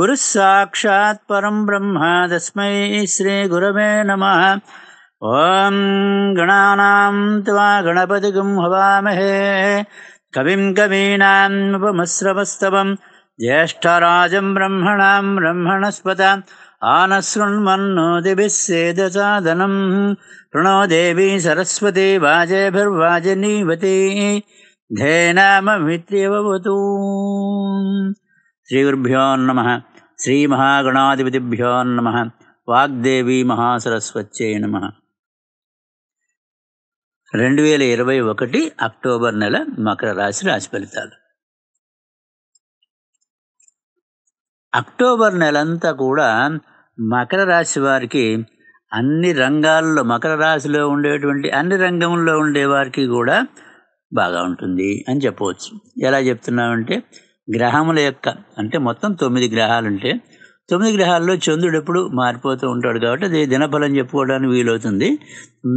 गुरुस्साक्षात् परं ब्रह्मा तस्मै श्रीगुरवे नमः ॐ गणानां त्वा गणपतिगुं हवामहे कविं कवीनामुपमस्रमस्तवम् ज्येष्ठराजं ब्रह्मणां ब्रह्मणस्पत आनशृण्वन्नो दिभिः प्रणो देवी सरस्वती वाजेभिर्वाजि नीवती శ్రీగురుభ్యో నమ శ్రీమహాగణాధిపతిభ్యో నమ వాగ్దేవి మహాసరస్వత్యై నమ రెండు వేల ఇరవై ఒకటి అక్టోబర్ నెల మకర రాశి రాశి ఫలితాలు అక్టోబర్ నెలంతా కూడా మకర రాశి వారికి అన్ని రంగాల్లో మకర రాశిలో ఉండేటువంటి అన్ని రంగంలో ఉండే వారికి కూడా బాగా ఉంటుంది అని చెప్పవచ్చు ఎలా చెప్తున్నామంటే గ్రహముల యొక్క అంటే మొత్తం తొమ్మిది గ్రహాలు ఉంటే తొమ్మిది గ్రహాల్లో చంద్రుడు ఎప్పుడు మారిపోతూ ఉంటాడు కాబట్టి అది దినఫలం చెప్పుకోవడానికి వీలవుతుంది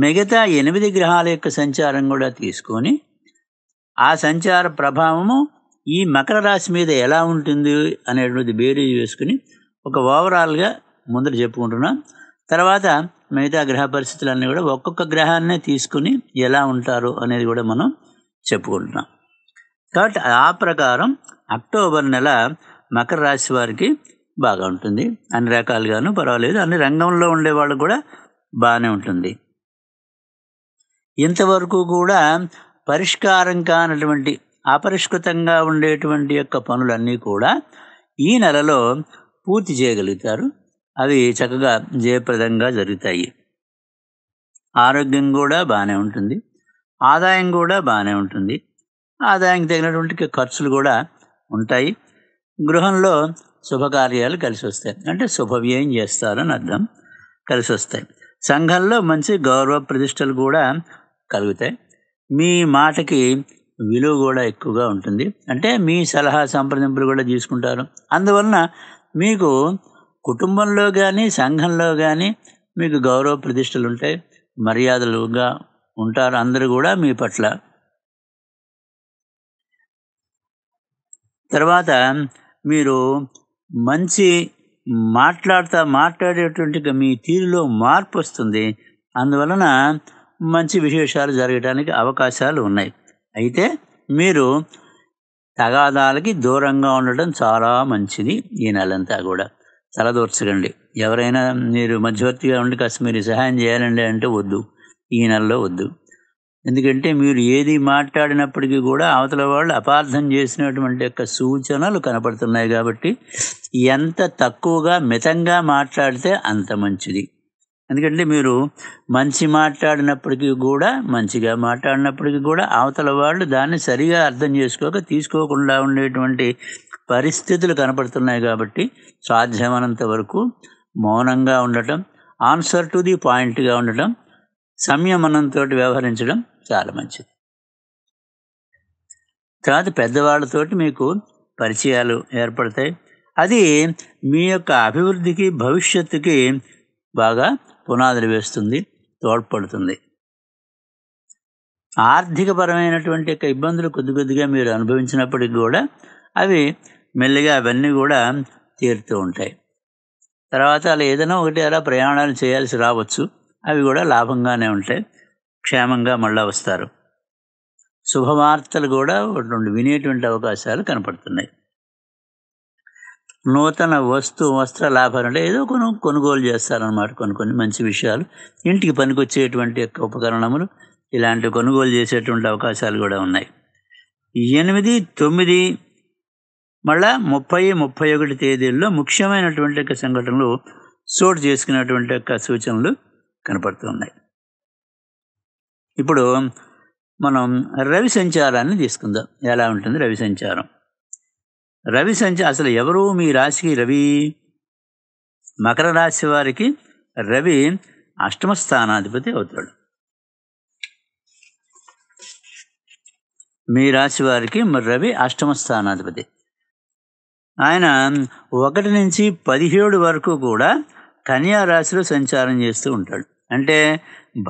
మిగతా ఎనిమిది గ్రహాల యొక్క సంచారం కూడా తీసుకొని ఆ సంచార ప్రభావము ఈ మకర రాశి మీద ఎలా ఉంటుంది అనేటువంటి బేరీ వేసుకుని ఒక ఓవరాల్గా ముందర చెప్పుకుంటున్నాం తర్వాత మిగతా గ్రహ పరిస్థితులన్నీ కూడా ఒక్కొక్క గ్రహాన్నే తీసుకుని ఎలా ఉంటారు అనేది కూడా మనం చెప్పుకుంటున్నాం కాబట్టి ఆ ప్రకారం అక్టోబర్ నెల మకర రాశి వారికి బాగా ఉంటుంది అన్ని రకాలుగాను పర్వాలేదు అన్ని రంగంలో ఉండే వాళ్ళు కూడా బాగానే ఉంటుంది ఇంతవరకు కూడా పరిష్కారం కానటువంటి అపరిష్కృతంగా ఉండేటువంటి యొక్క పనులన్నీ కూడా ఈ నెలలో పూర్తి చేయగలుగుతారు అవి చక్కగా జయప్రదంగా జరుగుతాయి ఆరోగ్యం కూడా బాగానే ఉంటుంది ఆదాయం కూడా బాగానే ఉంటుంది ఆదాయానికి తగినటువంటి ఖర్చులు కూడా ఉంటాయి గృహంలో శుభకార్యాలు కలిసి వస్తాయి అంటే శుభవ్యయం చేస్తారని అర్థం కలిసి వస్తాయి సంఘంలో మంచి గౌరవ ప్రతిష్టలు కూడా కలుగుతాయి మీ మాటకి విలువ కూడా ఎక్కువగా ఉంటుంది అంటే మీ సలహా సంప్రదింపులు కూడా తీసుకుంటారు అందువలన మీకు కుటుంబంలో కానీ సంఘంలో కానీ మీకు గౌరవ ప్రతిష్టలు ఉంటాయి మర్యాదలుగా ఉంటారు అందరూ కూడా మీ పట్ల తర్వాత మీరు మంచి మాట్లాడుతూ మాట్లాడేటువంటి మీ తీరులో మార్పు వస్తుంది అందువలన మంచి విశేషాలు జరగడానికి అవకాశాలు ఉన్నాయి అయితే మీరు తగాదాలకి దూరంగా ఉండడం చాలా మంచిది ఈ నెలంతా కూడా తలదూర్చకండి ఎవరైనా మీరు మధ్యవర్తిగా ఉండి కాస్త మీరు సహాయం చేయాలండి అంటే వద్దు ఈ నెలలో వద్దు ఎందుకంటే మీరు ఏది మాట్లాడినప్పటికీ కూడా అవతల వాళ్ళు అపార్థం చేసినటువంటి యొక్క సూచనలు కనపడుతున్నాయి కాబట్టి ఎంత తక్కువగా మితంగా మాట్లాడితే అంత మంచిది ఎందుకంటే మీరు మంచి మాట్లాడినప్పటికీ కూడా మంచిగా మాట్లాడినప్పటికీ కూడా అవతల వాళ్ళు దాన్ని సరిగా అర్థం చేసుకోక తీసుకోకుండా ఉండేటువంటి పరిస్థితులు కనపడుతున్నాయి కాబట్టి సాధ్యమైనంత వరకు మౌనంగా ఉండటం ఆన్సర్ టు ది పాయింట్గా ఉండటం సంయమనంతో వ్యవహరించడం చాలా మంచిది తర్వాత పెద్దవాళ్ళతోటి మీకు పరిచయాలు ఏర్పడతాయి అది మీ యొక్క అభివృద్ధికి భవిష్యత్తుకి బాగా పునాదులు వేస్తుంది తోడ్పడుతుంది ఆర్థికపరమైనటువంటి యొక్క ఇబ్బందులు కొద్ది కొద్దిగా మీరు అనుభవించినప్పటికి కూడా అవి మెల్లిగా అవన్నీ కూడా తీరుతూ ఉంటాయి తర్వాత అలా ఏదైనా ఒకటి అలా ప్రయాణాలు చేయాల్సి రావచ్చు అవి కూడా లాభంగానే ఉంటాయి క్షేమంగా మళ్ళా వస్తారు శుభవార్తలు కూడా రెండు వినేటువంటి అవకాశాలు కనపడుతున్నాయి నూతన వస్తు వస్త్ర లాభాలు అంటే ఏదో కొను కొనుగోలు చేస్తారనమాట కొన్ని కొన్ని మంచి విషయాలు ఇంటికి పనికొచ్చేటువంటి యొక్క ఉపకరణములు ఇలాంటి కొనుగోలు చేసేటువంటి అవకాశాలు కూడా ఉన్నాయి ఎనిమిది తొమ్మిది మళ్ళా ముప్పై ముప్పై ఒకటి తేదీల్లో ముఖ్యమైనటువంటి యొక్క సంఘటనలు చోటు చేసుకున్నటువంటి యొక్క సూచనలు కనపడుతున్నాయి ఇప్పుడు మనం రవి సంచారాన్ని తీసుకుందాం ఎలా ఉంటుంది రవి సంచారం రవి సంచారం అసలు ఎవరు మీ రాశికి రవి మకర రాశి వారికి రవి అష్టమ స్థానాధిపతి అవుతాడు మీ రాశి వారికి రవి అష్టమ స్థానాధిపతి ఆయన ఒకటి నుంచి పదిహేడు వరకు కూడా కన్యా రాశిలో సంచారం చేస్తూ ఉంటాడు అంటే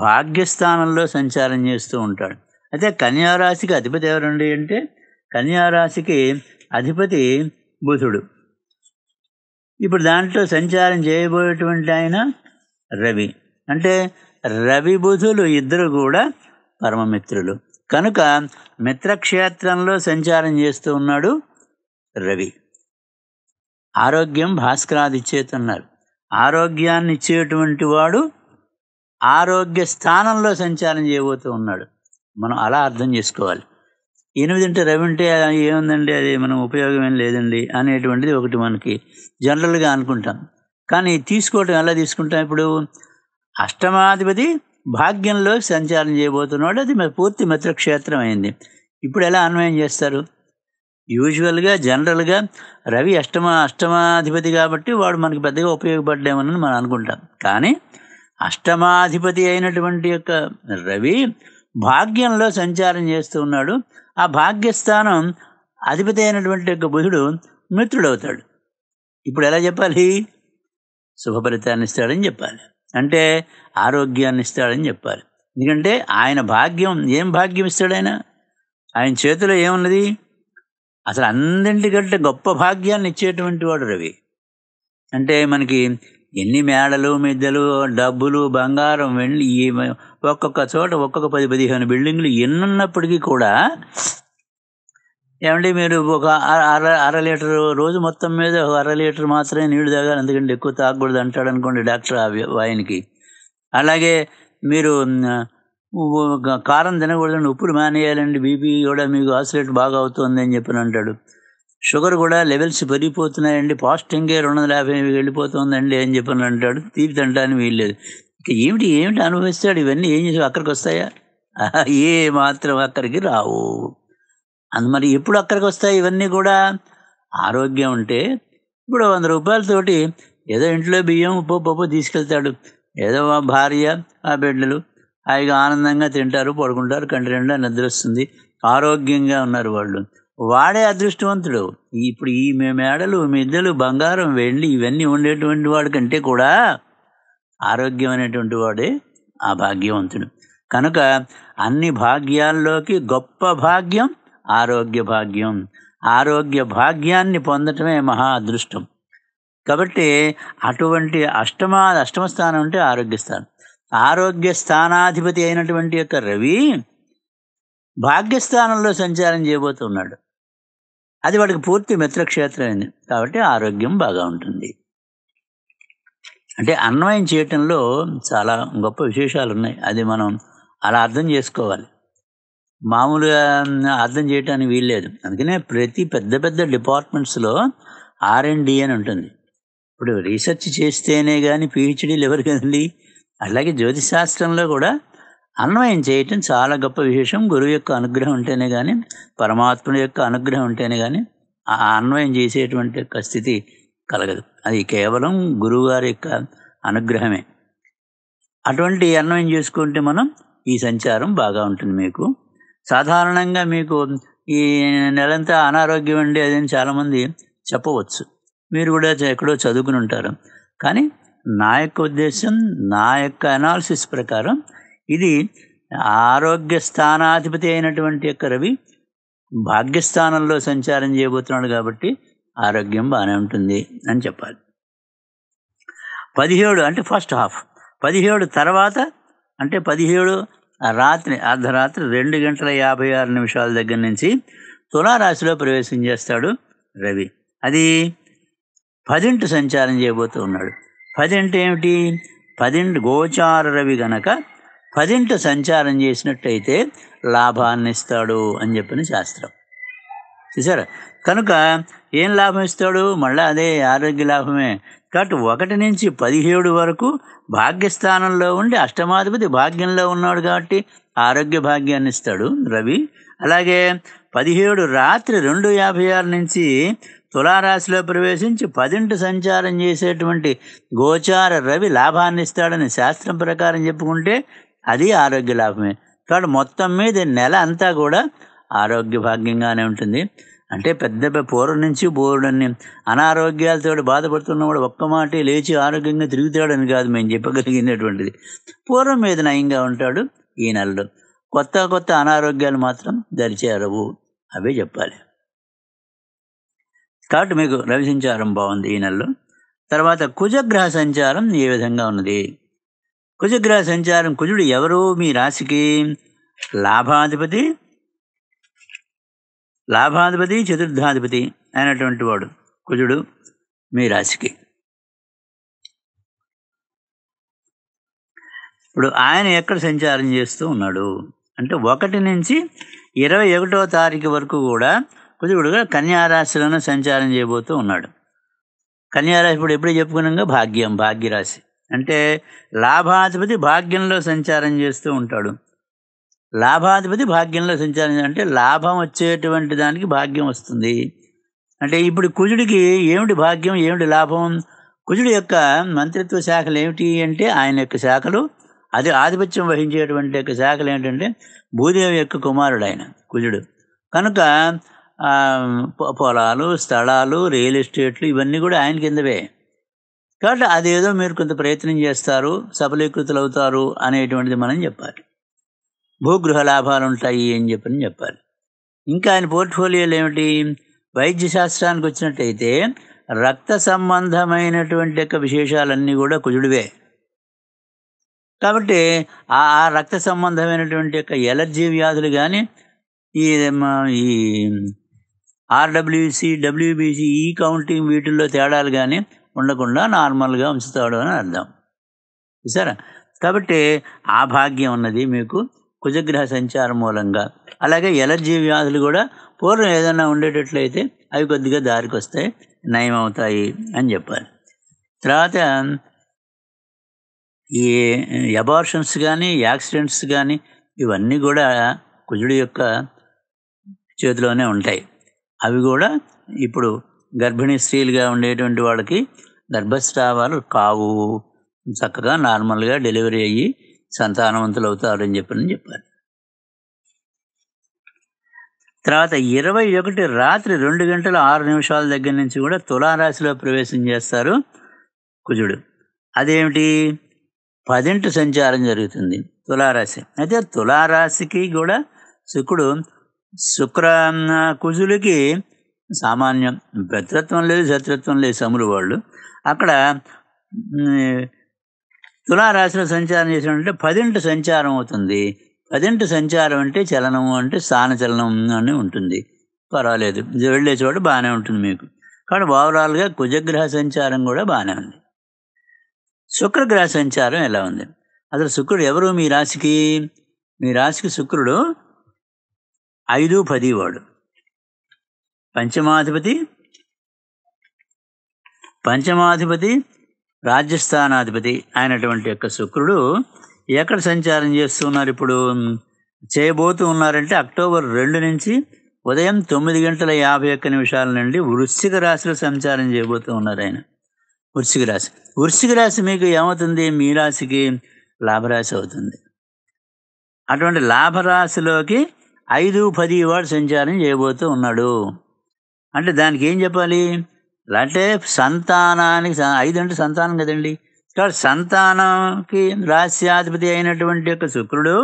భాగ్యస్థానంలో సంచారం చేస్తూ ఉంటాడు అయితే కన్యారాశికి అధిపతి ఎవరండి అంటే కన్యారాశికి అధిపతి బుధుడు ఇప్పుడు దాంట్లో సంచారం చేయబోయేటువంటి ఆయన రవి అంటే రవి బుధులు ఇద్దరు కూడా పరమమిత్రులు కనుక మిత్రక్షేత్రంలో సంచారం చేస్తూ ఉన్నాడు రవి ఆరోగ్యం చేతున్నారు ఆరోగ్యాన్ని ఇచ్చేటువంటి వాడు ఆరోగ్య స్థానంలో సంచారం చేయబోతూ ఉన్నాడు మనం అలా అర్థం చేసుకోవాలి అంటే రవి ఉంటే ఏముందండి అది మనం ఉపయోగం ఏం లేదండి అనేటువంటిది ఒకటి మనకి జనరల్గా అనుకుంటాం కానీ తీసుకోవటం ఎలా తీసుకుంటాం ఇప్పుడు అష్టమాధిపతి భాగ్యంలో సంచారం చేయబోతున్నాడు అది పూర్తి మిత్రక్షేత్రం అయింది ఇప్పుడు ఎలా అన్వయం చేస్తారు యూజువల్గా జనరల్గా రవి అష్టమ అష్టమాధిపతి కాబట్టి వాడు మనకి పెద్దగా ఉపయోగపడ్డామని మనం అనుకుంటాం కానీ అష్టమాధిపతి అయినటువంటి యొక్క రవి భాగ్యంలో సంచారం చేస్తూ ఉన్నాడు ఆ భాగ్యస్థానం అధిపతి అయినటువంటి యొక్క బుధుడు మిత్రుడవుతాడు ఇప్పుడు ఎలా చెప్పాలి శుభ ఫలితాన్ని ఇస్తాడని చెప్పాలి అంటే ఆరోగ్యాన్ని ఇస్తాడని చెప్పాలి ఎందుకంటే ఆయన భాగ్యం ఏం భాగ్యం ఇస్తాడైనా ఆయన చేతిలో ఏమున్నది అసలు అందరికంటే గొప్ప భాగ్యాన్ని ఇచ్చేటువంటి వాడు రవి అంటే మనకి ఎన్ని మేడలు మిద్దెలు డబ్బులు బంగారం వెళ్ళి ఒక్కొక్క చోట ఒక్కొక్క పది పదిహేను బిల్డింగ్లు ఎన్నున్నప్పటికీ కూడా ఏమండి మీరు ఒక అర అర లీటర్ రోజు మొత్తం మీద ఒక అర లీటర్ మాత్రమే నీళ్లు తాగాలి ఎందుకంటే ఎక్కువ తాగకూడదు అంటాడు అనుకోండి డాక్టర్ వాయనికి అలాగే మీరు కారం తినకూడదండి ఉప్పులు మానేయాలండి బీపీ కూడా మీకు ఆసిలేట్ బాగా అవుతుంది అని చెప్పిన అంటాడు షుగర్ కూడా లెవెల్స్ పెరిగిపోతున్నాయండి ఫాస్టింగే రెండు వందల యాభై వెళ్ళిపోతుందండి అని చెప్పని అంటాడు తీపి తినడానికి వీల్లేదు ఇక ఏమిటి ఏమిటి అనుభవిస్తాడు ఇవన్నీ ఏం చేసి అక్కడికి వస్తాయా ఏ మాత్రం అక్కడికి రావు అందు మరి ఎప్పుడు అక్కడికి వస్తాయి ఇవన్నీ కూడా ఆరోగ్యం ఉంటే ఇప్పుడు వంద రూపాయలతోటి ఏదో ఇంట్లో బియ్యం ఉప్పు పప్పు తీసుకెళ్తాడు ఏదో మా భార్య ఆ బిడ్డలు హాయిగా ఆనందంగా తింటారు పడుకుంటారు కంటి నిండా నిద్ర వస్తుంది ఆరోగ్యంగా ఉన్నారు వాళ్ళు వాడే అదృష్టవంతుడు ఇప్పుడు ఈ మేడలు మిద్దెలు బంగారం వెళ్ళి ఇవన్నీ ఉండేటువంటి వాడి కంటే కూడా ఆరోగ్యం అనేటువంటి వాడే ఆ భాగ్యవంతుడు కనుక అన్ని భాగ్యాల్లోకి గొప్ప భాగ్యం ఆరోగ్య భాగ్యం ఆరోగ్య భాగ్యాన్ని పొందటమే మహా అదృష్టం కాబట్టి అటువంటి అష్టమ అష్టమ స్థానం అంటే ఆరోగ్య స్థానం ఆరోగ్య స్థానాధిపతి అయినటువంటి యొక్క రవి భాగ్యస్థానంలో సంచారం చేయబోతున్నాడు అది వాడికి పూర్తి మిత్రక్షేత్రమైంది కాబట్టి ఆరోగ్యం బాగా ఉంటుంది అంటే అన్వయం చేయటంలో చాలా గొప్ప విశేషాలు ఉన్నాయి అది మనం అలా అర్థం చేసుకోవాలి మామూలుగా అర్థం చేయటానికి వీల్లేదు అందుకనే ప్రతి పెద్ద పెద్ద డిపార్ట్మెంట్స్లో ఆర్ఎండి అని ఉంటుంది ఇప్పుడు రీసెర్చ్ చేస్తేనే కానీ పిహెచ్డీలు ఎవరు కదండి అలాగే జ్యోతిశాస్త్రంలో కూడా అన్వయం చేయటం చాలా గొప్ప విశేషం గురువు యొక్క అనుగ్రహం ఉంటేనే కానీ పరమాత్ముని యొక్క అనుగ్రహం ఉంటేనే కానీ ఆ అన్వయం చేసేటువంటి యొక్క స్థితి కలగదు అది కేవలం గురువుగారి యొక్క అనుగ్రహమే అటువంటి అన్వయం చేసుకుంటే మనం ఈ సంచారం బాగా ఉంటుంది మీకు సాధారణంగా మీకు ఈ నెలంతా అనారోగ్యం అండి అదని చాలామంది చెప్పవచ్చు మీరు కూడా ఎక్కడో చదువుకుని ఉంటారు కానీ నా యొక్క ఉద్దేశం నా యొక్క అనాలిసిస్ ప్రకారం ఇది ఆరోగ్య స్థానాధిపతి అయినటువంటి యొక్క రవి భాగ్యస్థానంలో సంచారం చేయబోతున్నాడు కాబట్టి ఆరోగ్యం బాగానే ఉంటుంది అని చెప్పాలి పదిహేడు అంటే ఫస్ట్ హాఫ్ పదిహేడు తర్వాత అంటే పదిహేడు రాత్రి అర్ధరాత్రి రెండు గంటల యాభై ఆరు నిమిషాల దగ్గర నుంచి తులారాశిలో ప్రవేశం చేస్తాడు రవి అది పదింటి సంచారం చేయబోతూ ఉన్నాడు పదింటి ఏమిటి పదింటి గోచార రవి గనక పదింట్లు సంచారం చేసినట్టయితే లాభాన్ని ఇస్తాడు అని చెప్పిన శాస్త్రం చూసారా కనుక ఏం లాభం ఇస్తాడు మళ్ళీ అదే ఆరోగ్య లాభమే కాబట్టి ఒకటి నుంచి పదిహేడు వరకు భాగ్యస్థానంలో ఉండి అష్టమాధిపతి భాగ్యంలో ఉన్నాడు కాబట్టి ఆరోగ్య భాగ్యాన్ని ఇస్తాడు రవి అలాగే పదిహేడు రాత్రి రెండు యాభై ఆరు నుంచి తులారాశిలో ప్రవేశించి పదింటి సంచారం చేసేటువంటి గోచార రవి లాభాన్ని ఇస్తాడని శాస్త్రం ప్రకారం చెప్పుకుంటే అది ఆరోగ్య లాభమే కాబట్టి మొత్తం మీద నెల అంతా కూడా ఆరోగ్య భాగ్యంగానే ఉంటుంది అంటే పెద్ద పూర్వం నుంచి బోరుడని అనారోగ్యాలతో బాధపడుతున్నవాడు ఒక్క మాట లేచి ఆరోగ్యంగా తిరుగుతాడని కాదు మేము చెప్పగలిగినటువంటిది పూర్వం మీద నయంగా ఉంటాడు ఈ నెలలో కొత్త కొత్త అనారోగ్యాలు మాత్రం దరిచేరవు అవే చెప్పాలి కాబట్టి మీకు రవి సంచారం బాగుంది ఈ నెలలో తర్వాత కుజగ్రహ సంచారం ఏ విధంగా ఉన్నది కుజగ్రహ సంచారం కుజుడు ఎవరు మీ రాశికి లాభాధిపతి లాభాధిపతి చతుర్థాధిపతి అయినటువంటి వాడు కుజుడు మీ రాశికి ఇప్పుడు ఆయన ఎక్కడ సంచారం చేస్తూ ఉన్నాడు అంటే ఒకటి నుంచి ఇరవై ఒకటో తారీఖు వరకు కూడా కుజుడుగా కన్యారాశిలోనే సంచారం చేయబోతూ ఉన్నాడు కన్యారాశి ఇప్పుడు ఎప్పుడు చెప్పుకున్నాగా భాగ్యం భాగ్యరాశి అంటే లాభాధిపతి భాగ్యంలో సంచారం చేస్తూ ఉంటాడు లాభాధిపతి భాగ్యంలో సంచారం అంటే లాభం వచ్చేటువంటి దానికి భాగ్యం వస్తుంది అంటే ఇప్పుడు కుజుడికి ఏమిటి భాగ్యం ఏమిటి లాభం కుజుడి యొక్క మంత్రిత్వ శాఖలు ఏమిటి అంటే ఆయన యొక్క శాఖలు అది ఆధిపత్యం వహించేటువంటి యొక్క శాఖలు ఏంటంటే భూదేవి యొక్క కుమారుడు ఆయన కుజుడు కనుక పొలాలు స్థలాలు రియల్ ఎస్టేట్లు ఇవన్నీ కూడా ఆయన కిందవే కాబట్టి అదేదో మీరు కొంత ప్రయత్నం చేస్తారు సఫలీకృతులు అవుతారు అనేటువంటిది మనం చెప్పాలి భూగృహ లాభాలు ఉంటాయి అని చెప్పని చెప్పాలి ఇంకా ఆయన పోర్ట్ఫోలియోలు ఏమిటి వైద్య శాస్త్రానికి వచ్చినట్టయితే రక్త సంబంధమైనటువంటి యొక్క విశేషాలన్నీ కూడా కుజుడివే కాబట్టి ఆ రక్త సంబంధమైనటువంటి యొక్క ఎలర్జీ వ్యాధులు కానీ ఈ ఈ ఆర్డబ్ల్యూసి డబ్ల్యూబీసీ ఈ కౌంటింగ్ వీటిల్లో తేడాలు కానీ ఉండకుండా నార్మల్గా ఉంచుతాడు అని అర్థం చూసారా కాబట్టి ఆ భాగ్యం ఉన్నది మీకు కుజగ్రహ సంచారం మూలంగా అలాగే ఎలర్జీ వ్యాధులు కూడా పూర్వం ఏదైనా ఉండేటట్లయితే అవి కొద్దిగా దారికి వస్తాయి నయం అవుతాయి అని చెప్పాలి తర్వాత ఈ అబార్షన్స్ కానీ యాక్సిడెంట్స్ కానీ ఇవన్నీ కూడా కుజుడి యొక్క చేతిలోనే ఉంటాయి అవి కూడా ఇప్పుడు గర్భిణీ స్త్రీలుగా ఉండేటువంటి వాళ్ళకి గర్భస్రావాలు కావు చక్కగా నార్మల్గా డెలివరీ అయ్యి సంతానవంతులు అవుతారని చెప్పని చెప్పారు తర్వాత ఇరవై ఒకటి రాత్రి రెండు గంటల ఆరు నిమిషాల దగ్గర నుంచి కూడా తులారాశిలో ప్రవేశం చేస్తారు కుజుడు అదేమిటి పదింటి సంచారం జరుగుతుంది తులారాశి అయితే తులారాశికి కూడా శుక్రుడు శుక్ర కుజులకి సామాన్యం భద్రత్వం లేదు శత్రుత్వం లేదు సములు వాళ్ళు అక్కడ తులారాశిలో సంచారం చేసినట్టే పదింటి సంచారం అవుతుంది పదింటి సంచారం అంటే చలనము అంటే స్థాన చలనం అని ఉంటుంది పర్వాలేదు వెళ్ళే చోట బాగానే ఉంటుంది మీకు కానీ ఓవరాల్గా కుజగ్రహ సంచారం కూడా బాగానే ఉంది శుక్రగ్రహ సంచారం ఎలా ఉంది అసలు శుక్రుడు ఎవరు మీ రాశికి మీ రాశికి శుక్రుడు ఐదు పది వాడు పంచమాధిపతి పంచమాధిపతి రాజ్యస్థానాధిపతి అయినటువంటి యొక్క శుక్రుడు ఎక్కడ సంచారం చేస్తున్నారు ఇప్పుడు చేయబోతూ ఉన్నారంటే అక్టోబర్ రెండు నుంచి ఉదయం తొమ్మిది గంటల యాభై ఒక్క నిమిషాల నుండి వృశ్చిక రాశిలో సంచారం చేయబోతూ ఉన్నారు ఆయన వృశ్చిక రాశి వృశ్చిక రాశి మీకు ఏమవుతుంది మీ రాశికి లాభరాశి అవుతుంది అటువంటి లాభరాశిలోకి ఐదు పది వాడు సంచారం చేయబోతూ ఉన్నాడు అంటే దానికి ఏం చెప్పాలి అంటే సంతానానికి ఐదు అంటే సంతానం కదండి కాబట్టి సంతానంకి రాస్యాధిపతి అయినటువంటి యొక్క శుక్రుడు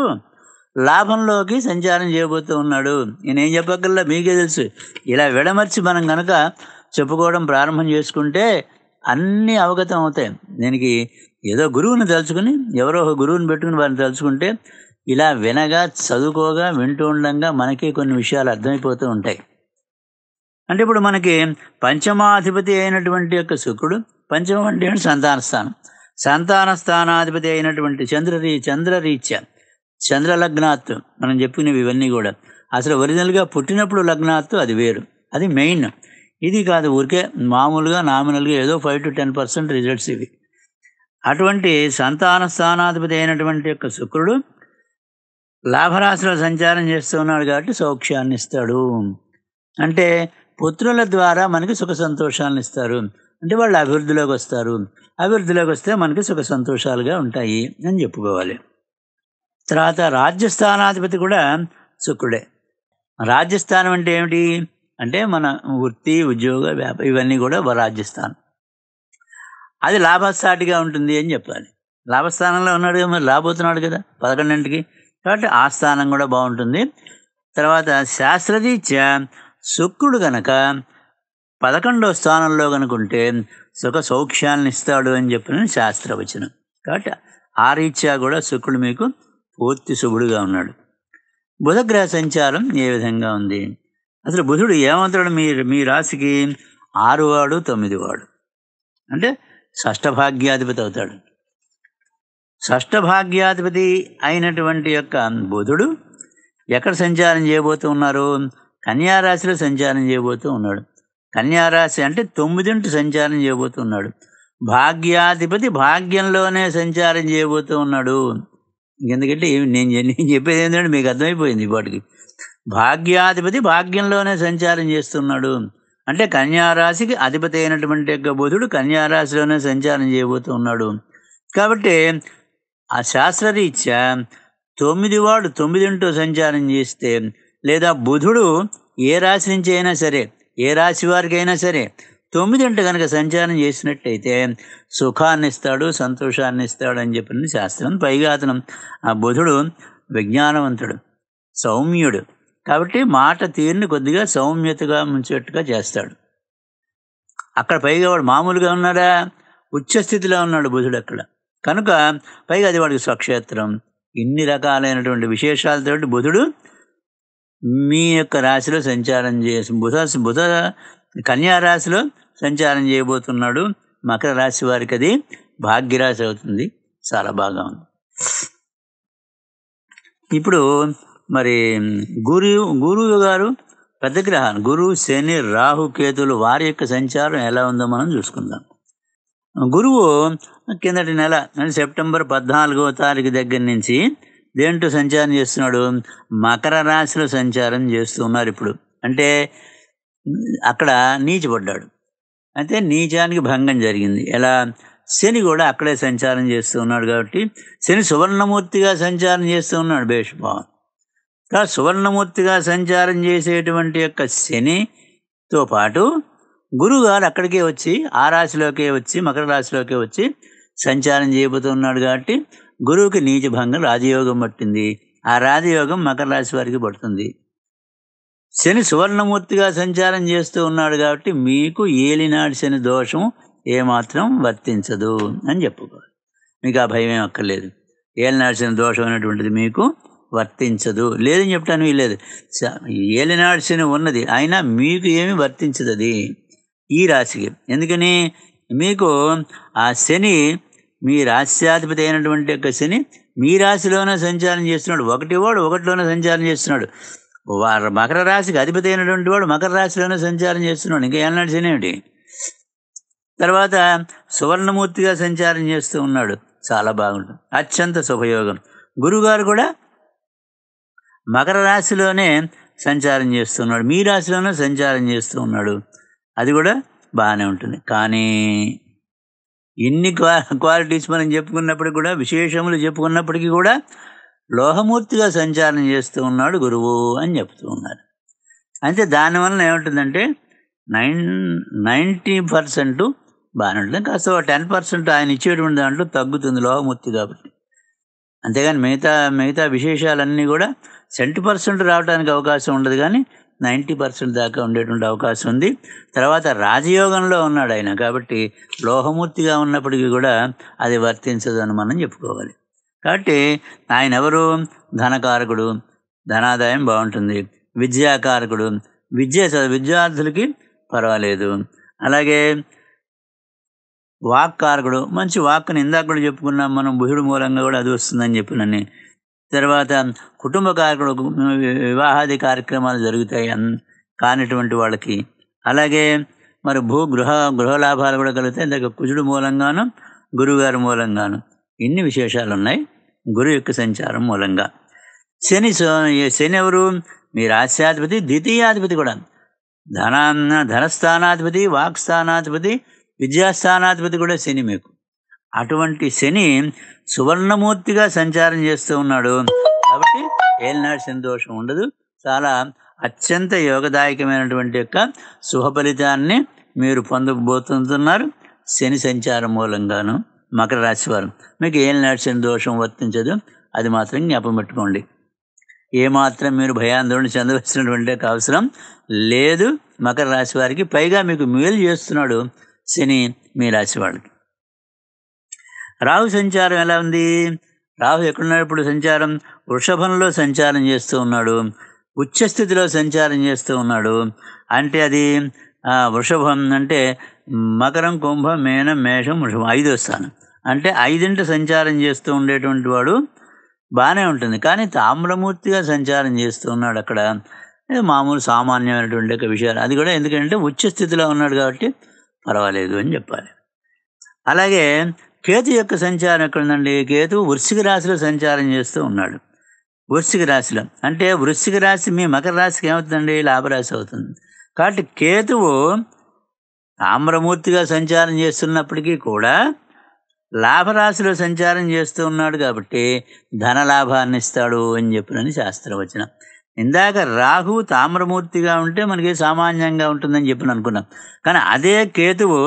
లాభంలోకి సంచారం చేయబోతూ ఉన్నాడు నేనేం చెప్పగల మీకే తెలుసు ఇలా విడమర్చి మనం కనుక చెప్పుకోవడం ప్రారంభం చేసుకుంటే అన్నీ అవగతం అవుతాయి దీనికి ఏదో గురువుని తలుచుకుని ఎవరో ఒక గురువుని పెట్టుకుని వారిని తలుచుకుంటే ఇలా వినగా చదువుకోగా వింటూ ఉండగా మనకి కొన్ని విషయాలు అర్థమైపోతూ ఉంటాయి అంటే ఇప్పుడు మనకి పంచమాధిపతి అయినటువంటి యొక్క శుక్రుడు పంచమం అంటే సంతాన స్థానం సంతాన స్థానాధిపతి అయినటువంటి చంద్రరీ చంద్రరీత్య చంద్ర లగ్నాత్తు మనం చెప్పుకునేవి ఇవన్నీ కూడా అసలు ఒరిజినల్గా పుట్టినప్పుడు లగ్నాత్తు అది వేరు అది మెయిన్ ఇది కాదు ఊరికే మామూలుగా నామినల్గా ఏదో five to ten percent results ఇవి అటువంటి సంతాన స్థానాధిపతి అయినటువంటి యొక్క శుక్రుడు లాభరాశిలో సంచారం చేస్తున్నాడు కాబట్టి సౌఖ్యాన్ని ఇస్తాడు అంటే పుత్రుల ద్వారా మనకి సుఖ సంతోషాలను ఇస్తారు అంటే వాళ్ళు అభివృద్ధిలోకి వస్తారు అభివృద్ధిలోకి వస్తే మనకి సుఖ సంతోషాలుగా ఉంటాయి అని చెప్పుకోవాలి తర్వాత రాజ్యస్థానాధిపతి కూడా శుక్రుడే రాజ్యస్థానం అంటే ఏమిటి అంటే మన వృత్తి ఉద్యోగ వ్యాప ఇవన్నీ కూడా రాజ్యస్థానం అది లాభసాటిగా ఉంటుంది అని చెప్పాలి లాభస్థానంలో ఉన్నాడు కదా మరి లాభోతున్నాడు కదా పదకొండింటికి కాబట్టి ఆ స్థానం కూడా బాగుంటుంది తర్వాత శాస్త్రరీత్యా శుక్రుడు గనక పదకొండో స్థానంలో కనుకుంటే సుఖ సౌఖ్యాలను ఇస్తాడు అని చెప్పిన శాస్త్రవచనం కాబట్టి ఆ రీత్యా కూడా శుక్రుడు మీకు పూర్తి శుభుడుగా ఉన్నాడు బుధగ్రహ సంచారం ఏ విధంగా ఉంది అసలు బుధుడు ఏమంటాడు మీ మీ రాశికి ఆరువాడు తొమ్మిదివాడు అంటే షష్టభాగ్యాధిపతి అవుతాడు షష్టభాగ్యాధిపతి అయినటువంటి యొక్క బుధుడు ఎక్కడ సంచారం చేయబోతున్నారు కన్యారాశిలో సంచారం చేయబోతూ ఉన్నాడు కన్యారాశి అంటే తొమ్మిదింటి సంచారం చేయబోతూ ఉన్నాడు భాగ్యాధిపతి భాగ్యంలోనే సంచారం చేయబోతూ ఉన్నాడు ఎందుకంటే నేను నేను చెప్పేది ఏంటంటే మీకు అర్థమైపోయింది వాటికి భాగ్యాధిపతి భాగ్యంలోనే సంచారం చేస్తున్నాడు అంటే కన్యారాశికి అధిపతి అయినటువంటి యొక్క బుధుడు కన్యారాశిలోనే సంచారం చేయబోతూ ఉన్నాడు కాబట్టి ఆ శాస్త్రరీత్యా తొమ్మిది వాడు తొమ్మిదింటో సంచారం చేస్తే లేదా బుధుడు ఏ రాశి నుంచి అయినా సరే ఏ రాశి వారికి అయినా సరే తొమ్మిదింట కనుక సంచారం చేసినట్టయితే సుఖాన్ని ఇస్తాడు సంతోషాన్ని ఇస్తాడు అని చెప్పిన శాస్త్రం పైగా అతను ఆ బుధుడు విజ్ఞానవంతుడు సౌమ్యుడు కాబట్టి మాట తీరుని కొద్దిగా సౌమ్యతగా ముంచేట్టుగా చేస్తాడు అక్కడ పైగా వాడు మామూలుగా ఉన్నాడా ఉచ్చస్థితిలో ఉన్నాడు బుధుడు అక్కడ కనుక పైగా అది వాడికి స్వక్షేత్రం ఇన్ని రకాలైనటువంటి విశేషాలతో బుధుడు మీ యొక్క రాశిలో సంచారం చేసి బుధ బుధ కన్యా రాశిలో సంచారం చేయబోతున్నాడు మకర రాశి వారికి అది భాగ్యరాశి అవుతుంది చాలా బాగా ఉంది ఇప్పుడు మరి గురు గురువు గారు పెద్ద గ్రహాలు గురు శని రాహు కేతులు వారి యొక్క సంచారం ఎలా ఉందో మనం చూసుకుందాం గురువు కిందటి నెల అంటే సెప్టెంబర్ పద్నాలుగో తారీఖు దగ్గర నుంచి దేంటూ సంచారం చేస్తున్నాడు మకర రాశిలో సంచారం చేస్తున్నారు ఇప్పుడు అంటే అక్కడ నీచపడ్డాడు అయితే నీచానికి భంగం జరిగింది ఎలా శని కూడా అక్కడే సంచారం చేస్తూ ఉన్నాడు కాబట్టి శని సువర్ణమూర్తిగా సంచారం చేస్తూ ఉన్నాడు భేషభావం కా సువర్ణమూర్తిగా సంచారం చేసేటువంటి యొక్క శనితో పాటు గురువుగారు అక్కడికే వచ్చి ఆ రాశిలోకే వచ్చి మకర రాశిలోకే వచ్చి సంచారం చేయబోతున్నాడు కాబట్టి గురువుకి నీచ భంగం రాజయోగం పట్టింది ఆ రాజయోగం మకర రాశి వారికి పడుతుంది శని సువర్ణమూర్తిగా సంచారం చేస్తూ ఉన్నాడు కాబట్టి మీకు ఏలినాడు శని దోషం ఏమాత్రం వర్తించదు అని చెప్పుకోవాలి మీకు ఆ భయం ఏం అక్కర్లేదు ఏలినాడు శని దోషం అనేటువంటిది మీకు వర్తించదు లేదని చెప్పడానికి వీల్లేదు ఏలినాడు శని ఉన్నది అయినా మీకు ఏమి వర్తించదు అది ఈ రాశికి ఎందుకని మీకు ఆ శని మీ రాశ్యాధిపతి అయినటువంటి యొక్క శని మీ రాశిలోనే సంచారం చేస్తున్నాడు ఒకటి వాడు ఒకటిలోనే సంచారం చేస్తున్నాడు వారు మకర రాశికి అధిపతి అయినటువంటి వాడు మకర రాశిలోనే సంచారం చేస్తున్నాడు ఇంకా ఏమన్నాడు శని ఏమిటి తర్వాత సువర్ణమూర్తిగా సంచారం చేస్తూ ఉన్నాడు చాలా బాగుంటుంది అత్యంత శుభయోగం గురుగారు కూడా మకర రాశిలోనే సంచారం చేస్తున్నాడు మీ రాశిలోనే సంచారం చేస్తూ ఉన్నాడు అది కూడా బాగానే ఉంటుంది కానీ ఇన్ని క్వాలిటీస్ మనం చెప్పుకున్నప్పటికీ కూడా విశేషములు చెప్పుకున్నప్పటికీ కూడా లోహమూర్తిగా సంచారం చేస్తూ ఉన్నాడు గురువు అని చెప్తూ ఉన్నారు అయితే దానివల్ల ఏముంటుందంటే నైన్ నైంటీ పర్సెంట్ బాగానే ఉంటుంది కాస్త టెన్ పర్సెంట్ ఆయన ఇచ్చేటువంటి దాంట్లో తగ్గుతుంది లోహమూర్తి కాబట్టి అంతేగాని మిగతా మిగతా విశేషాలన్నీ కూడా సెంటీ పర్సెంట్ రావడానికి అవకాశం ఉండదు కానీ నైంటీ పర్సెంట్ దాకా ఉండేటువంటి అవకాశం ఉంది తర్వాత రాజయోగంలో ఉన్నాడు ఆయన కాబట్టి లోహమూర్తిగా ఉన్నప్పటికీ కూడా అది వర్తించదు అని మనం చెప్పుకోవాలి కాబట్టి ఆయన ఎవరు ధనకారకుడు ధనాదాయం బాగుంటుంది విద్యాకారకుడు విద్య విద్యార్థులకి పర్వాలేదు అలాగే వాక్కారకుడు మంచి వాక్కుని ఇందాక కూడా చెప్పుకున్నాం మనం బుహుడు మూలంగా కూడా అది వస్తుందని చెప్పినని తర్వాత కుటుంబ కార్యక్రమ వివాహాది కార్యక్రమాలు జరుగుతాయి కానిటువంటి వాళ్ళకి అలాగే మరి భూ గృహ గృహ లాభాలు కూడా కలుగుతాయి ఇందాక కుజుడు మూలంగాను గురువుగారి మూలంగాను ఇన్ని విశేషాలు ఉన్నాయి గురు యొక్క సంచారం మూలంగా శని శని ఎవరు మీ రాశ్యాధిపతి ద్వితీయాధిపతి కూడా ధనా ధనస్థానాధిపతి వాక్స్థానాధిపతి విద్యాస్థానాధిపతి కూడా శని మీకు అటువంటి శని సువర్ణమూర్తిగా సంచారం చేస్తూ ఉన్నాడు కాబట్టి ఏలినాడు శని దోషం ఉండదు చాలా అత్యంత యోగదాయకమైనటువంటి యొక్క శుభ ఫలితాన్ని మీరు పొందబోతున్నారు శని సంచారం మూలంగాను మకర రాశి వారు మీకు ఏలినాడు శని దోషం వర్తించదు అది మాత్రం జ్ఞాపం పెట్టుకోండి ఏమాత్రం మీరు భయాందోళన చెందవలసినటువంటి అవసరం లేదు మకర రాశి వారికి పైగా మీకు మేలు చేస్తున్నాడు శని మీ రాశి వాళ్ళకి రాహు సంచారం ఎలా ఉంది రాహు ఇప్పుడు సంచారం వృషభంలో సంచారం చేస్తూ ఉన్నాడు ఉచ్చస్థితిలో సంచారం చేస్తూ ఉన్నాడు అంటే అది వృషభం అంటే మకరం కుంభం మేనం మేషం వృషభం ఐదో స్థానం అంటే ఐదింట సంచారం చేస్తూ ఉండేటువంటి వాడు బాగానే ఉంటుంది కానీ తామ్రమూర్తిగా సంచారం చేస్తూ ఉన్నాడు అక్కడ మామూలు సామాన్యమైనటువంటి ఒక విషయాలు అది కూడా ఎందుకంటే ఉచ్చస్థితిలో స్థితిలో ఉన్నాడు కాబట్టి పర్వాలేదు అని చెప్పాలి అలాగే కేతు యొక్క సంచారం ఎక్కడ ఉందండి కేతు వృశ్చిక రాశిలో సంచారం చేస్తూ ఉన్నాడు వృశ్చిక రాశిలో అంటే వృశ్చిక రాశి మీ మకర రాశికి ఏమవుతుందండి లాభరాశి అవుతుంది కాబట్టి కేతువు ఆమ్రమూర్తిగా సంచారం చేస్తున్నప్పటికీ కూడా లాభరాశిలో సంచారం చేస్తూ ఉన్నాడు కాబట్టి ధనలాభాన్ని ఇస్తాడు అని చెప్పినని శాస్త్రవచనం ఇందాక రాహు తామ్రమూర్తిగా ఉంటే మనకి సామాన్యంగా ఉంటుందని చెప్పిన అనుకున్నాం కానీ అదే కేతువు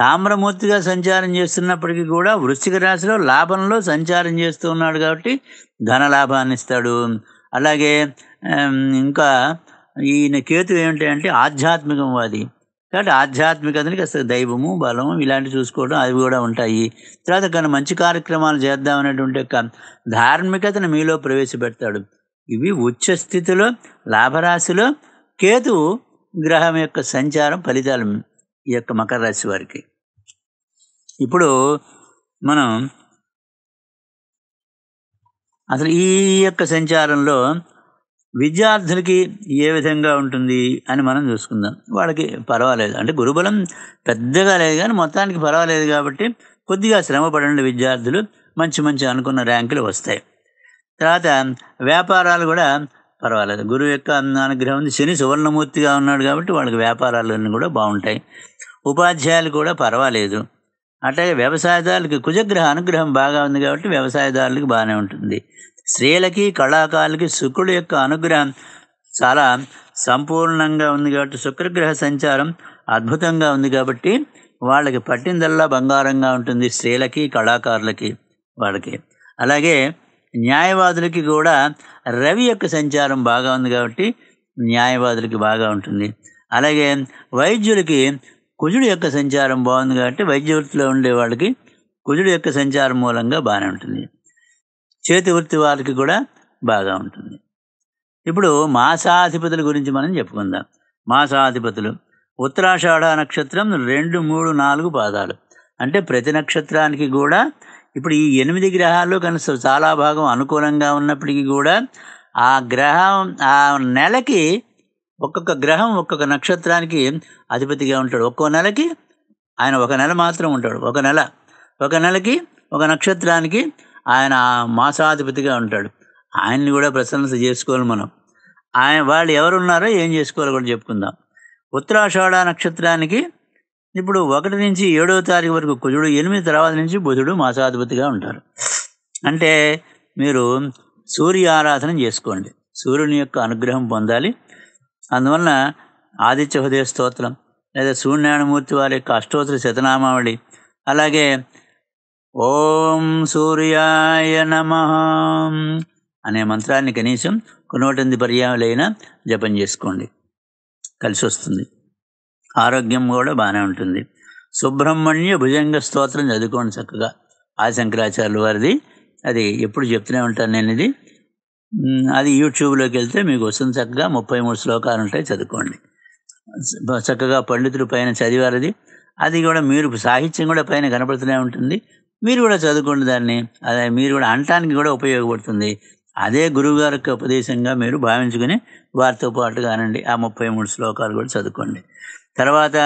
తామ్రమూర్తిగా సంచారం చేస్తున్నప్పటికీ కూడా వృశ్చిక రాశిలో లాభంలో సంచారం చేస్తూ ఉన్నాడు కాబట్టి ధన లాభాన్ని ఇస్తాడు అలాగే ఇంకా ఈయన కేతు ఏమిటంటే వాది కాబట్టి ఆధ్యాత్మికతని అసలు దైవము బలము ఇలాంటివి చూసుకోవడం అవి కూడా ఉంటాయి తర్వాత కానీ మంచి కార్యక్రమాలు చేద్దాం అనేటువంటి యొక్క ధార్మికతను మీలో ప్రవేశపెడతాడు ఇవి ఉచ్చ స్థితిలో లాభరాశిలో కేతు గ్రహం యొక్క సంచారం ఫలితాలు ఈ యొక్క మకర రాశి వారికి ఇప్పుడు మనం అసలు ఈ యొక్క సంచారంలో విద్యార్థులకి ఏ విధంగా ఉంటుంది అని మనం చూసుకుందాం వాళ్ళకి పర్వాలేదు అంటే గురుబలం పెద్దగా లేదు కానీ మొత్తానికి పర్వాలేదు కాబట్టి కొద్దిగా శ్రమ పడండి విద్యార్థులు మంచి మంచి అనుకున్న ర్యాంకులు వస్తాయి తర్వాత వ్యాపారాలు కూడా పర్వాలేదు గురువు యొక్క అనుగ్రహం ఉంది శని సువర్ణమూర్తిగా ఉన్నాడు కాబట్టి వాళ్ళకి వ్యాపారాలన్నీ కూడా బాగుంటాయి ఉపాధ్యాయులు కూడా పర్వాలేదు అట్లాగే వ్యవసాయదారులకి కుజగ్రహ అనుగ్రహం బాగా ఉంది కాబట్టి వ్యవసాయదారులకి బాగానే ఉంటుంది స్త్రీలకి కళాకారులకి శుక్రుడు యొక్క అనుగ్రహం చాలా సంపూర్ణంగా ఉంది కాబట్టి శుక్రగ్రహ సంచారం అద్భుతంగా ఉంది కాబట్టి వాళ్ళకి పట్టిందల్లా బంగారంగా ఉంటుంది స్త్రీలకి కళాకారులకి వాళ్ళకి అలాగే న్యాయవాదులకి కూడా రవి యొక్క సంచారం బాగా ఉంది కాబట్టి న్యాయవాదులకి బాగా ఉంటుంది అలాగే వైద్యులకి కుజుడు యొక్క సంచారం బాగుంది కాబట్టి వైద్య వృత్తిలో ఉండే వాళ్ళకి కుజుడు యొక్క సంచారం మూలంగా బాగానే ఉంటుంది చేతి వృత్తి వాళ్ళకి కూడా బాగా ఉంటుంది ఇప్పుడు మాసాధిపతుల గురించి మనం చెప్పుకుందాం మాసాధిపతులు ఉత్తరాషాఢ నక్షత్రం రెండు మూడు నాలుగు పాదాలు అంటే ప్రతి నక్షత్రానికి కూడా ఇప్పుడు ఈ ఎనిమిది గ్రహాలు కనీసం చాలా భాగం అనుకూలంగా ఉన్నప్పటికీ కూడా ఆ గ్రహం ఆ నెలకి ఒక్కొక్క గ్రహం ఒక్కొక్క నక్షత్రానికి అధిపతిగా ఉంటాడు ఒక్కో నెలకి ఆయన ఒక నెల మాత్రం ఉంటాడు ఒక నెల ఒక నెలకి ఒక నక్షత్రానికి ఆయన మాసాధిపతిగా ఉంటాడు ఆయన్ని కూడా ప్రశంస చేసుకోవాలి మనం ఆయన వాళ్ళు ఎవరున్నారో ఏం చేసుకోవాలో కూడా చెప్పుకుందాం ఉత్తరాషాఢ నక్షత్రానికి ఇప్పుడు ఒకటి నుంచి ఏడో తారీఖు వరకు కుజుడు ఎనిమిది తర్వాత నుంచి బుధుడు మాసాధిపతిగా ఉంటారు అంటే మీరు సూర్య ఆరాధన చేసుకోండి సూర్యుని యొక్క అనుగ్రహం పొందాలి అందువలన ఆదిత్య హృదయ స్తోత్రం లేదా సూర్యనారాయణమూర్తి వారి యొక్క అష్టోత్తర శతనామావళి అలాగే ఓం సూర్యాయ నమ అనే మంత్రాన్ని కనీసం కొనవటంది పర్యాములైన జపం చేసుకోండి కలిసి వస్తుంది ఆరోగ్యం కూడా బాగానే ఉంటుంది సుబ్రహ్మణ్య భుజంగ స్తోత్రం చదువుకోండి చక్కగా ఆ శంకరాచార్యుల వారిది అది ఎప్పుడు చెప్తూనే ఉంటాను నేను ఇది అది యూట్యూబ్లోకి వెళ్తే మీకు వస్తుంది చక్కగా ముప్పై మూడు శ్లోకాలు ఉంటాయి చదువుకోండి చక్కగా పండితులు పైన చదివారది అది కూడా మీరు సాహిత్యం కూడా పైన కనపడుతూనే ఉంటుంది మీరు కూడా చదువుకోండి దాన్ని అదే మీరు కూడా అంటానికి కూడా ఉపయోగపడుతుంది అదే గురువుగారి యొక్క ఉపదేశంగా మీరు భావించుకుని వారితో పాటు కానండి ఆ ముప్పై మూడు శ్లోకాలు కూడా చదువుకోండి తర్వాత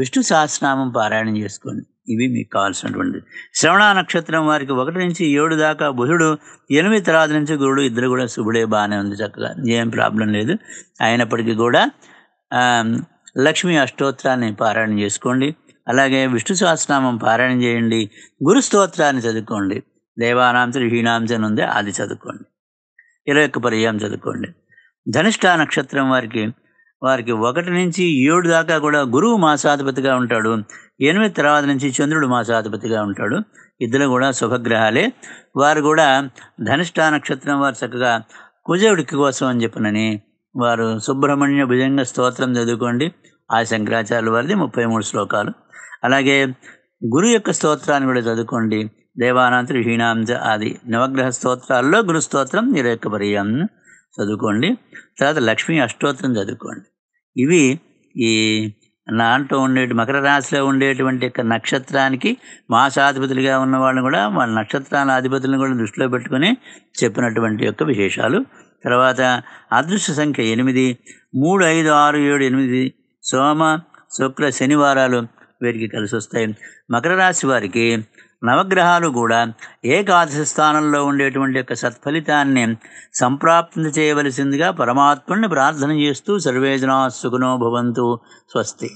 విష్ణు సహస్రనామం పారాయణం చేసుకోండి ఇవి మీకు కావాల్సినటువంటిది శ్రవణ నక్షత్రం వారికి ఒకటి నుంచి ఏడు దాకా బుధుడు ఎనిమిది తర్వాత నుంచి గురుడు ఇద్దరు కూడా శుభుడే బాగానే ఉంది చక్కగా ఏం ప్రాబ్లం లేదు అయినప్పటికీ కూడా లక్ష్మీ అష్టోత్తరాన్ని పారాయణం చేసుకోండి అలాగే విష్ణు సహస్రనామం పారాయణం చేయండి గురు స్తోత్రాన్ని చదువుకోండి దేవానాంశ హీనాంశం ఉంది అది చదువుకోండి ఇరవై ఒక్క పర్యాయం చదువుకోండి ధనిష్ఠ నక్షత్రం వారికి వారికి ఒకటి నుంచి ఏడు దాకా కూడా గురువు మాసాధిపతిగా ఉంటాడు ఎనిమిది తర్వాత నుంచి చంద్రుడు మాసాధిపతిగా ఉంటాడు ఇద్దరు కూడా శుభగ్రహాలే వారు కూడా ధనిష్ఠ నక్షత్రం వారు చక్కగా కుజవుడికి కోసం అని చెప్పినని వారు సుబ్రహ్మణ్య భుజంగ స్తోత్రం చదువుకోండి ఆ శంకరాచార్యుల వారిది ముప్పై మూడు శ్లోకాలు అలాగే గురు యొక్క స్తోత్రాన్ని కూడా చదువుకోండి దేవానాంతరి హీణాంజ ఆది నవగ్రహ స్తోత్రాల్లో గురుస్తోత్రం నిరేకపర్యం చదువుకోండి తర్వాత లక్ష్మీ అష్టోత్రం చదువుకోండి ఇవి ఈ నాంటూ ఉండే మకర రాశిలో ఉండేటువంటి యొక్క నక్షత్రానికి మాసాధిపతులుగా ఉన్న వాళ్ళని కూడా వాళ్ళ నక్షత్రాల అధిపతులను కూడా దృష్టిలో పెట్టుకుని చెప్పినటువంటి యొక్క విశేషాలు తర్వాత అదృశ్య సంఖ్య ఎనిమిది మూడు ఐదు ఆరు ఏడు ఎనిమిది సోమ శుక్ర శనివారాలు వీరికి కలిసి వస్తాయి మకర రాశి వారికి నవగ్రహాలు కూడా ఏకాదశ స్థానంలో ఉండేటువంటి యొక్క సత్ఫలితాన్ని సంప్రాప్తి చేయవలసిందిగా పరమాత్మని ప్రార్థన చేస్తూ సర్వేజనా సుఖనో భవంతు స్వస్తి